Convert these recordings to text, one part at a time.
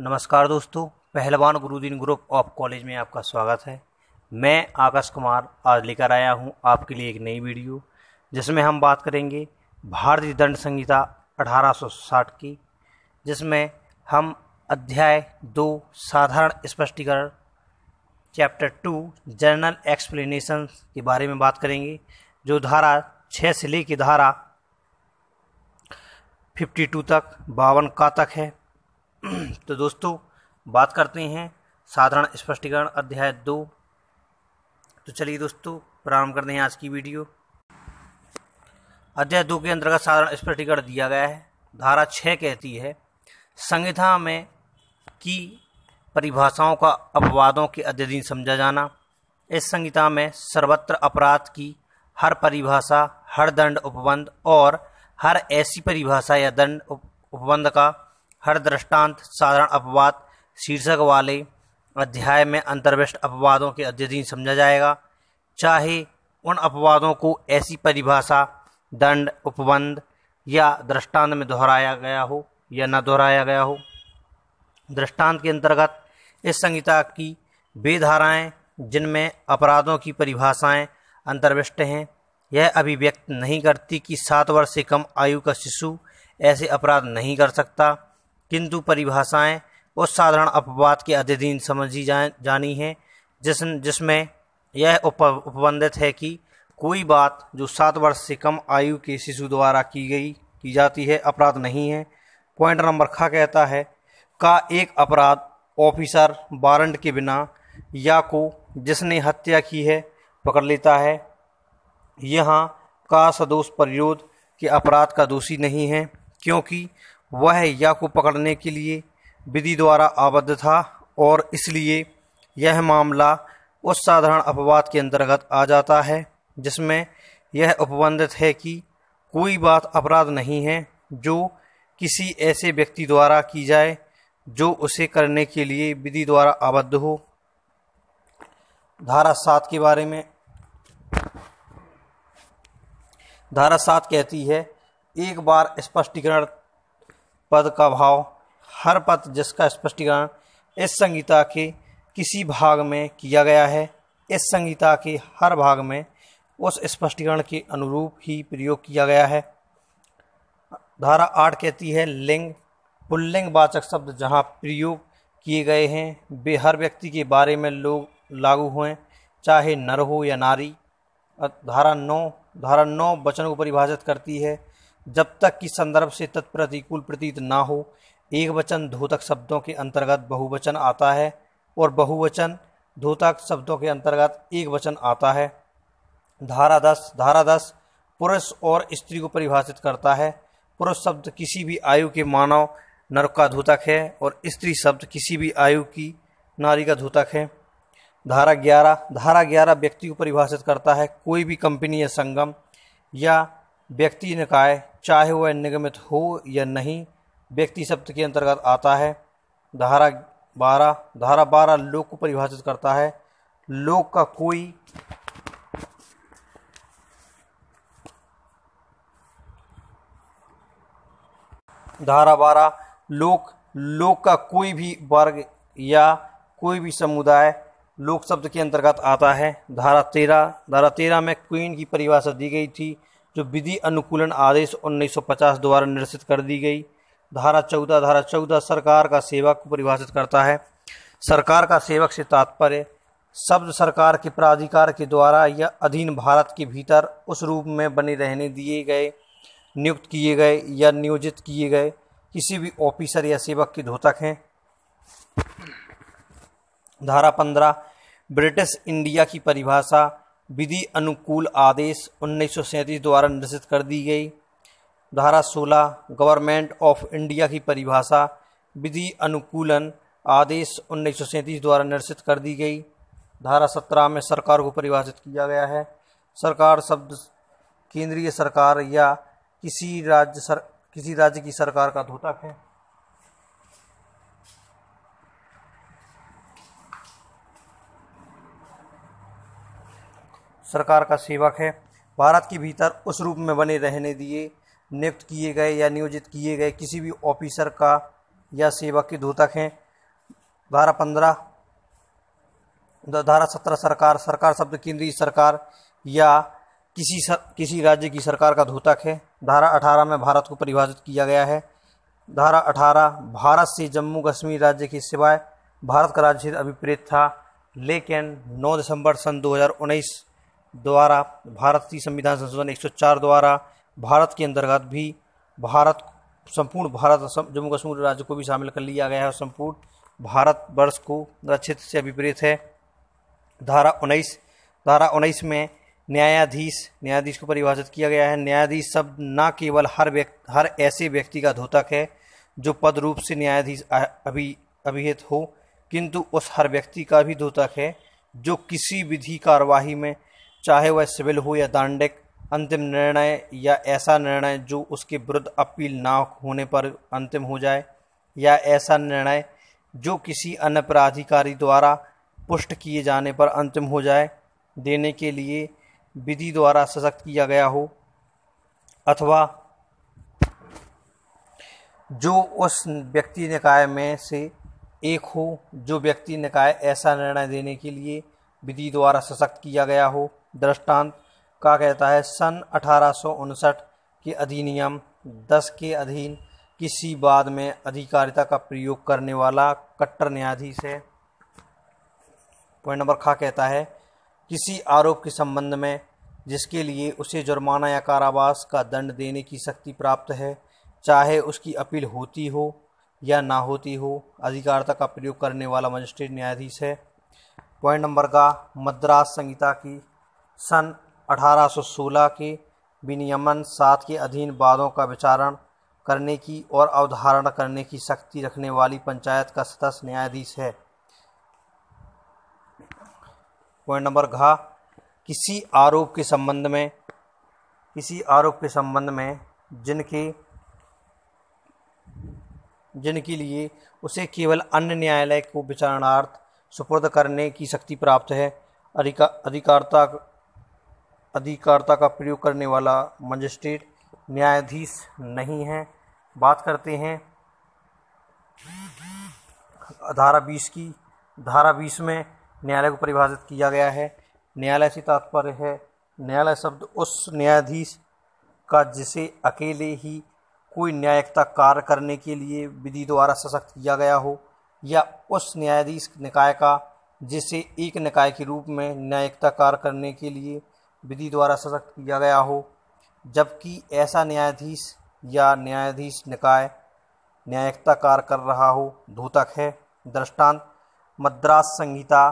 नमस्कार दोस्तों पहलवान गुरुदीन ग्रुप ऑफ कॉलेज में आपका स्वागत है मैं आकाश कुमार आज लेकर आया हूं आपके लिए एक नई वीडियो जिसमें हम बात करेंगे भारतीय दंड संहिता 1860 की जिसमें हम अध्याय दो साधारण स्पष्टीकरण चैप्टर टू जनरल एक्सप्लेनेशन के बारे में बात करेंगे जो धारा छः से लेकर धारा 52 तक बावन का तक है तो दोस्तों बात करते हैं साधारण स्पष्टीकरण अध्याय दो तो चलिए दोस्तों प्रारंभ करते हैं आज की वीडियो अध्याय दो के अंतर्गत साधारण स्पष्टीकरण दिया गया है धारा छः कहती है संहिता में की परिभाषाओं का अपवादों के अध्ययन समझा जाना इस संहिता में सर्वत्र अपराध की हर परिभाषा हर दंड उपबंध और हर ऐसी परिभाषा या दंड उपबंध का हर दृष्टांत साधारण अपवाद शीर्षक वाले अध्याय में अंतर्विष्ट अपवादों के अध्ययन समझा जाएगा चाहे उन अपवादों को ऐसी परिभाषा दंड उपबंध या दृष्टांत में दोहराया गया हो या न दोहराया गया हो दृष्टांत के अंतर्गत इस संहिता की वे धाराएँ जिनमें अपराधों की परिभाषाएं अंतर्विष्ट हैं यह अभिव्यक्त नहीं करती कि सात वर्ष से कम आयु का शिशु ऐसे अपराध नहीं कर सकता किंतु परिभाषाएं उस साधारण अपवाद के अधीन समझी जा, जानी हैं जिस जिसमें यह उप उपबंधित है कि कोई बात जो सात वर्ष से कम आयु के शिशु द्वारा की गई की जाती है अपराध नहीं है पॉइंट नंबर खा कहता है का एक अपराध ऑफिसर वारंट के बिना या को जिसने हत्या की है पकड़ लेता है यहाँ का सदोष प्रयोध के अपराध का दोषी नहीं है क्योंकि वह या को पकड़ने के लिए विधि द्वारा आबद्ध था और इसलिए यह मामला उस साधारण अपवाद के अंतर्गत आ जाता है जिसमें यह उपबंधित है कि कोई बात अपराध नहीं है जो किसी ऐसे व्यक्ति द्वारा की जाए जो उसे करने के लिए विधि द्वारा आबद्ध हो धारा सात के बारे में धारा सात कहती है एक बार स्पष्टीकरण पद का भाव हर पद जिसका स्पष्टीकरण इस संगीता के किसी भाग में किया गया है इस संगीता के हर भाग में उस स्पष्टीकरण के अनुरूप ही प्रयोग किया गया है धारा आठ कहती है लिंग पुल्लिंग वाचक शब्द जहाँ प्रयोग किए गए हैं वे हर व्यक्ति के बारे में लोग लागू हुए चाहे नर हो या नारी धारा नौ धारा नौ वचन को परिभाषित करती है जब तक कि संदर्भ से तत्प्रतिकूल प्रतीत ना हो एक वचन धोतक शब्दों के अंतर्गत बहुवचन आता है और बहुवचन धोतक शब्दों के अंतर्गत एक वचन आता है धारा दस धारा दस पुरुष और स्त्री को परिभाषित करता है पुरुष शब्द किसी भी आयु के मानव नर का धोतक है और स्त्री शब्द किसी भी आयु की नारी का धोतक है धारा ग्यारह धारा ग्यारह व्यक्ति को परिभाषित करता है कोई भी कंपनी या संगम या व्यक्ति निकाय चाहे वह निगमित हो या नहीं व्यक्ति शब्द के अंतर्गत आता है धारा बारह धारा बारह लोक को परिभाषित करता है लोक का कोई धारा बारह लोक लोक का कोई भी वर्ग या कोई भी समुदाय लोक शब्द के अंतर्गत आता है धारा तेरह धारा तेरह में क्वीन की परिभाषा दी गई थी जो विधि अनुकूलन आदेश 1950 द्वारा निरसित कर दी गई धारा चौदह धारा चौदह सरकार का सेवक को परिभाषित करता है सरकार का सेवक से तात्पर्य शब्द सरकार के प्राधिकार के द्वारा या अधीन भारत के भीतर उस रूप में बने रहने दिए गए नियुक्त किए गए या नियोजित किए गए किसी भी ऑफिसर या सेवक के धोतक हैं धारा पंद्रह ब्रिटिश इंडिया की परिभाषा विधि अनुकूल आदेश उन्नीस द्वारा निर्देशित कर दी गई धारा 16 गवर्नमेंट ऑफ इंडिया की परिभाषा विधि अनुकूलन आदेश उन्नीस द्वारा निर्देशित कर दी गई धारा 17 में सरकार को परिभाषित किया गया है सरकार शब्द केंद्रीय सरकार या किसी राज्य सर किसी राज्य की सरकार का धोतक है सरकार का सेवक है भारत के भीतर उस रूप में बने रहने दिए नियुक्त किए गए या नियोजित किए गए किसी भी ऑफिसर का या सेवक के धोतक हैं धारा पंद्रह धारा सत्रह सरकार सरकार शब्द केंद्रीय सरकार या किसी सर, किसी राज्य की सरकार का धोतक है धारा अठारह में भारत को परिभाषित किया गया है धारा अठारह भारत से जम्मू कश्मीर राज्य के सिवाय भारत का राज्य अभिप्रेत था लेकिन 9 दिसंबर सन 2019 द्वारा भारत की संविधान संशोधन 104 द्वारा भारत के अंतर्गत भी भारत संपूर्ण भारत जम्मू कश्मीर राज्य को भी शामिल कर लिया गया है और संपूर्ण भारत वर्ष को रक्षित से अभिप्रेत है धारा उन्नीस धारा उन्नीस में न्यायाधीश न्यायाधीश को परिभाषित किया गया है न्यायाधीश शब्द न केवल हर व्यक्ति हर ऐसे व्यक्ति का धोतक है जो पद रूप से न्यायाधीश अभी अभिहित हो किंतु उस हर व्यक्ति का भी धोतक है जो किसी विधि कार्यवाही में चाहे वह सिविल हो या दांडिक अंतिम निर्णय या ऐसा निर्णय जो उसके विरुद्ध अपील ना होने पर अंतिम हो जाए या ऐसा निर्णय जो किसी अन्य प्राधिकारी द्वारा पुष्ट किए जाने पर अंतिम हो जाए देने के लिए विधि द्वारा सशक्त किया गया हो अथवा जो उस व्यक्ति निकाय में से एक हो जो व्यक्ति निकाय ऐसा निर्णय देने के लिए विधि द्वारा सशक्त किया गया हो दृष्टांत का कहता है सन अठारह के अधिनियम 10 के अधीन किसी बाद में अधिकारिता का प्रयोग करने वाला कट्टर न्यायाधीश है पॉइंट नंबर खा कहता है किसी आरोप के संबंध में जिसके लिए उसे जुर्माना या कारावास का दंड देने की शक्ति प्राप्त है चाहे उसकी अपील होती हो या ना होती हो अधिकारिता का प्रयोग करने वाला मजिस्ट्रेट न्यायाधीश है पॉइंट नंबर का मद्रास संहिता की सन 1816 के विनियमन सात के अधीन वादों का विचारण करने की और अवधारणा करने की शक्ति रखने वाली पंचायत का सदस्य न्यायाधीश है पॉइंट नंबर घा किसी आरोप के संबंध में किसी आरोप के संबंध में जिनके जिनके लिए उसे केवल अन्य न्यायालय को विचारणार्थ सुपुर्द करने की शक्ति प्राप्त है अधिका अधिकारता अधिकारता का प्रयोग करने वाला मजिस्ट्रेट न्यायाधीश नहीं है बात करते हैं धारा बीस की धारा बीस में न्यायालय को परिभाषित किया गया है न्यायालय से तात्पर्य है न्यायालय शब्द उस न्यायाधीश का जिसे अकेले ही कोई न्यायिकता कार्य करने के लिए विधि द्वारा सशक्त किया गया हो या उस न्यायाधीश निकाय का जिसे एक निकाय के रूप में न्यायिकता कार्य करने के लिए विधि द्वारा सशक्त किया गया हो जबकि ऐसा न्यायाधीश या न्यायाधीश निकाय न्यायिकता कार्य कर रहा हो धूतक है दृष्टांत मद्रास संहिता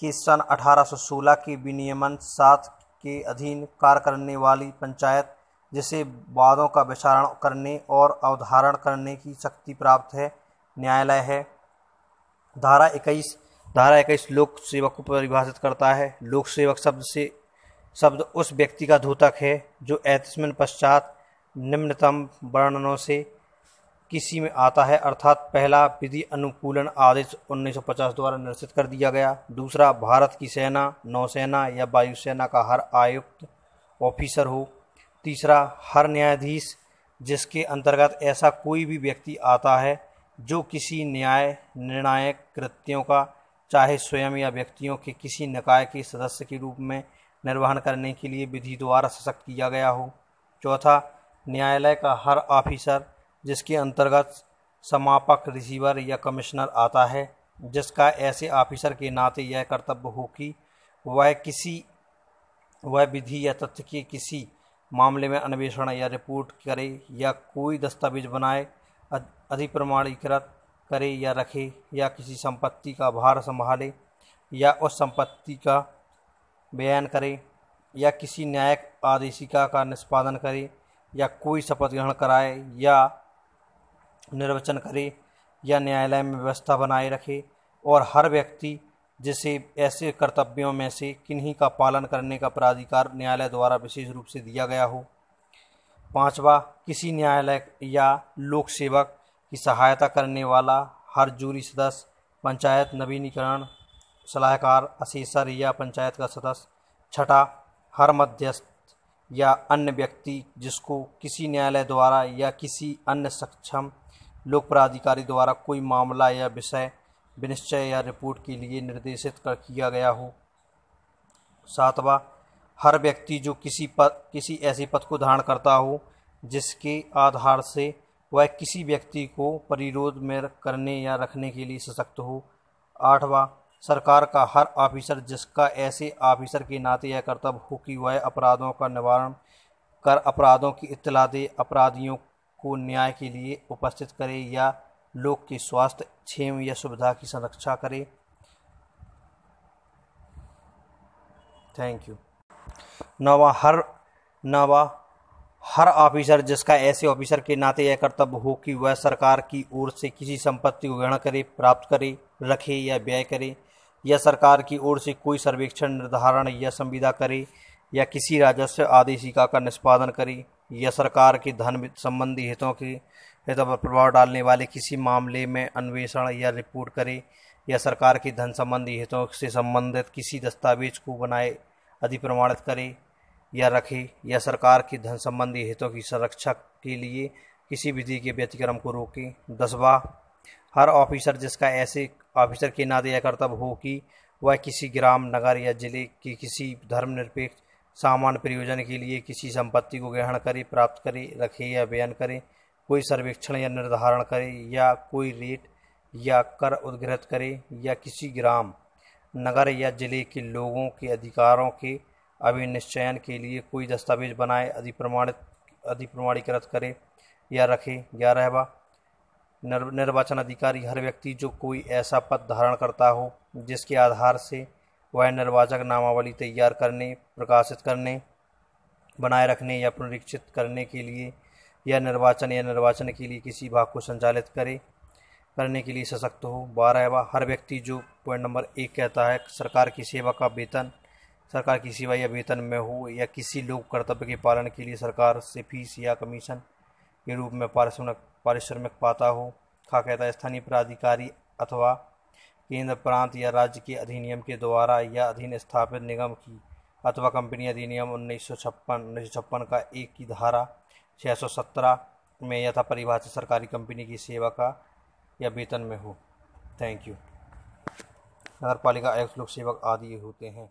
के सन 1816 के विनियमन सात के अधीन कार्य करने वाली पंचायत जिसे वादों का विचारण करने और अवधारण करने की शक्ति प्राप्त है न्यायालय है धारा इक्कीस धारा इक्कीस लोक सेवक को परिभाषित करता है लोक सेवक शब्द से शब्द उस व्यक्ति का धोतक है जो ऐतिस्मिन पश्चात निम्नतम वर्णनों से किसी में आता है अर्थात पहला विधि अनुकूलन आदेश 1950 द्वारा निर्सित कर दिया गया दूसरा भारत की सेना नौसेना या वायुसेना का हर आयुक्त ऑफिसर हो तीसरा हर न्यायाधीश जिसके अंतर्गत ऐसा कोई भी व्यक्ति आता है जो किसी न्याय निर्णायक कृत्यों का चाहे स्वयं या व्यक्तियों के किसी निकाय के सदस्य के रूप में निर्वहन करने के लिए विधि द्वारा सशक्त किया गया हो चौथा न्यायालय का हर ऑफिसर जिसके अंतर्गत समापक रिसीवर या कमिश्नर आता है जिसका ऐसे ऑफिसर के नाते यह कर्तव्य हो कि वह किसी वह विधि या तथ्य के किसी मामले में अन्वेषण या रिपोर्ट करे या कोई दस्तावेज बनाए अधिप्रमाणीकृत करे या रखे या किसी संपत्ति का भार संभाले या उस संपत्ति का बयान करे या किसी न्यायिक आदेशिका का निष्पादन करे या कोई शपथ ग्रहण कराए या निर्वचन करे या न्यायालय में व्यवस्था बनाए रखे और हर व्यक्ति जिसे ऐसे कर्तव्यों में से किन्हीं का पालन करने का प्राधिकार न्यायालय द्वारा विशेष रूप से दिया गया हो पांचवा किसी न्यायालय या लोक सेवक की सहायता करने वाला हर जूरी सदस्य पंचायत नवीनीकरण सलाहकार असीसर या पंचायत का सदस्य छठा हर मध्यस्थ या अन्य व्यक्ति जिसको किसी न्यायालय द्वारा या किसी अन्य सक्षम लोक प्राधिकारी द्वारा कोई मामला या विषय विनिश्चय या रिपोर्ट के लिए निर्देशित कर किया गया हो सातवा हर व्यक्ति जो किसी पद किसी ऐसे पद को धारण करता हो जिसके आधार से वह किसी व्यक्ति को परिरोध में करने या रखने के लिए सशक्त हो आठवां सरकार का हर ऑफिसर जिसका ऐसे ऑफिसर के नाते यह कर्तव्य हो कि वह अपराधों का निवारण कर अपराधों की इतला दे अपराधियों को न्याय के लिए उपस्थित करे या लोक के स्वास्थ्य क्षेम या सुविधा की संरक्षा करे थैंक यू नवा हर नवा हर ऑफिसर जिसका ऐसे ऑफिसर के नाते यह कर्तव्य हो कि वह सरकार की ओर से किसी संपत्ति को ग्रहण करे प्राप्त करे रखे या व्यय करे या सरकार की ओर से कोई सर्वेक्षण निर्धारण या संविदा करे या किसी राजस्व आदेशिका का निष्पादन करे या सरकार के धन संबंधी हितों के हितों पर प्रभाव डालने वाले किसी मामले में अन्वेषण या रिपोर्ट करे या सरकार के धन संबंधी हितों से संबंधित किसी दस्तावेज को बनाए अधि प्रमाणित करे या रखे या सरकार के धन संबंधी हितों की संरक्षा के लिए किसी विधि के व्यतिक्रम को रोके दसवा हर ऑफिसर जिसका ऐसे ऑफिसर के नाते यह कर्तव्य हो कि वह किसी ग्राम नगर या जिले के किसी धर्मनिरपेक्ष सामान्य प्रयोजन के लिए किसी संपत्ति को ग्रहण करे प्राप्त करे रखे या बयान करे कोई सर्वेक्षण या निर्धारण करे या कोई रेट या कर उद्घृत करे या किसी ग्राम नगर या जिले के लोगों के अधिकारों के अभिनिश्चयन के लिए कोई दस्तावेज बनाए अधिप्रमाणित अधिप्रमाणीकृत करे या रखे ग्यारहवा निर्वाचन अधिकारी हर व्यक्ति जो कोई ऐसा पद धारण करता हो जिसके आधार से वह निर्वाचक नामावली तैयार करने प्रकाशित करने बनाए रखने या पुनरीक्षित करने के लिए या निर्वाचन या निर्वाचन के लिए किसी भाग को संचालित करे करने के लिए सशक्त हो बारहवा हर व्यक्ति जो पॉइंट नंबर एक कहता है सरकार की सेवा का वेतन सरकार की सेवा या वेतन में हो या किसी लोक कर्तव्य के पालन के लिए सरकार से फीस या कमीशन के रूप में पारिश्रमिक पारिश्रमिक पाता हो खा कहता है स्थानीय प्राधिकारी अथवा केंद्र प्रांत या राज्य के अधिनियम के द्वारा या अधीन स्थापित निगम की अथवा कंपनी अधिनियम उन्नीस सौ छप्पन उन्नीस सौ छप्पन का एक की धारा छः सौ सत्रह में यथा परिभाषित सरकारी कंपनी की सेवा का या वेतन में हो थैंक यू नगर पालिका आयुक्त लोक सेवक आदि होते हैं